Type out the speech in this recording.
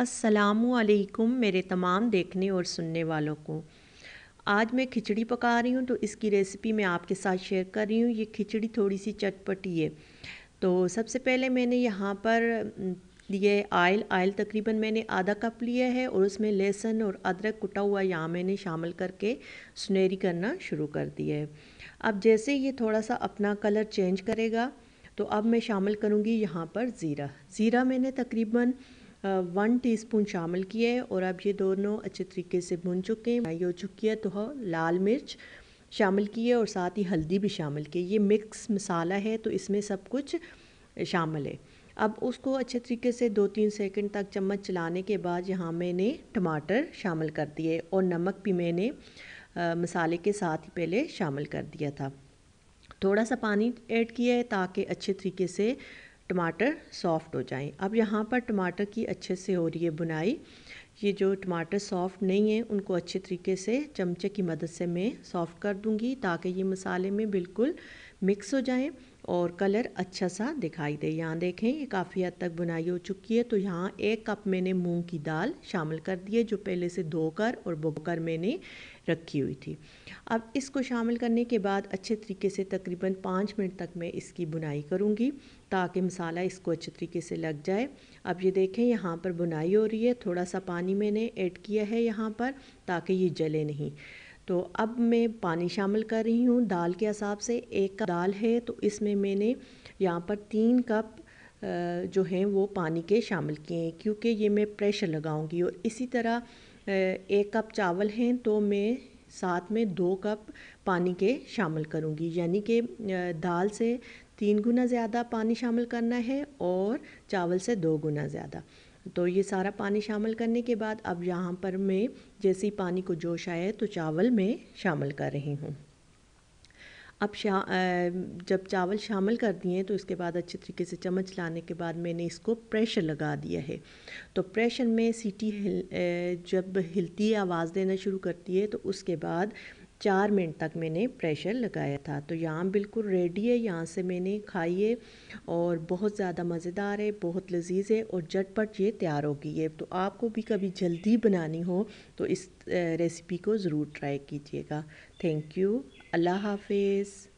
असलकुम मेरे तमाम देखने और सुनने वालों को आज मैं खिचड़ी पका रही हूँ तो इसकी रेसिपी मैं आपके साथ शेयर कर रही हूँ ये खिचड़ी थोड़ी सी चटपटी है तो सबसे पहले मैंने यहाँ पर लिए आयल आयल तकरीबन मैंने आधा कप लिया है और उसमें लहसुन और अदरक कुटा हुआ यहाँ मैंने शामिल करके सुनहरी करना शुरू कर दिया है अब जैसे ये थोड़ा सा अपना कलर चेंज करेगा तो अब मैं शामिल करूँगी यहाँ पर ज़ीरा ज़ीरा मैंने तकरीबन वन टीस्पून शामिल किया है और अब ये दोनों अच्छे तरीके से भुन चुके हैं भाई हो चुकी है तो लाल मिर्च शामिल की है और साथ ही हल्दी भी शामिल की ये मिक्स मसाला है तो इसमें सब कुछ शामिल है अब उसको अच्छे तरीके से दो तीन सेकंड तक चम्मच चलाने के बाद यहाँ मैंने टमाटर शामिल कर दिए और नमक भी मैंने आ, मसाले के साथ ही पहले शामिल कर दिया था थोड़ा सा पानी ऐड किया है ताकि अच्छे तरीके से टमाटर सॉफ्ट हो जाएं अब यहाँ पर टमाटर की अच्छे से हो रही है बुनाई ये जो टमाटर सॉफ़्ट नहीं है उनको अच्छे तरीके से चमचे की मदद से मैं सॉफ़्ट कर दूंगी ताकि ये मसाले में बिल्कुल मिक्स हो जाएं और कलर अच्छा सा दिखाई दे यहाँ देखें ये काफ़ी हद तक बुनाई हो चुकी है तो यहाँ एक कप मैंने मूंग की दाल शामिल कर दी है जो पहले से धोकर और बोकर मैंने रखी हुई थी अब इसको शामिल करने के बाद अच्छे तरीके से तकरीबन पाँच मिनट तक मैं इसकी बुनाई करूँगी ताकि मसाला इसको अच्छे तरीके से लग जाए अब ये देखें यहाँ पर बुनाई हो रही है थोड़ा सा पानी पानी मैंने ऐड किया है यहाँ पर ताकि ये जले नहीं तो अब मैं पानी शामिल कर रही हूँ दाल के हिसाब से एक कप दाल है तो इसमें मैंने यहाँ पर तीन कप जो हैं वो पानी के शामिल किए हैं क्योंकि ये मैं प्रेशर लगाऊंगी और इसी तरह एक कप चावल हैं तो मैं साथ में दो कप पानी के शामिल करूंगी यानी कि दाल से तीन गुना ज़्यादा पानी शामिल करना है और चावल से दो गुना ज़्यादा तो ये सारा पानी शामिल करने के बाद अब यहाँ पर मैं जैसे ही पानी को जोश आया है तो चावल में शामिल कर रही हूँ अब शा जब चावल शामिल कर दिए तो इसके बाद अच्छे तरीके से चम्मच लाने के बाद मैंने इसको प्रेशर लगा दिया है तो प्रेशर में सीटी हिल जब हिलती है आवाज़ देना शुरू करती है तो उसके बाद चार मिनट तक मैंने प्रेशर लगाया था तो यहाँ बिल्कुल रेडी है यहाँ से मैंने खाई है और बहुत ज़्यादा मज़ेदार है बहुत लजीज है और झटपट ये तैयार हो गई है तो आपको भी कभी जल्दी बनानी हो तो इस रेसिपी को ज़रूर ट्राई कीजिएगा थैंक यू अल्लाह हाफिज़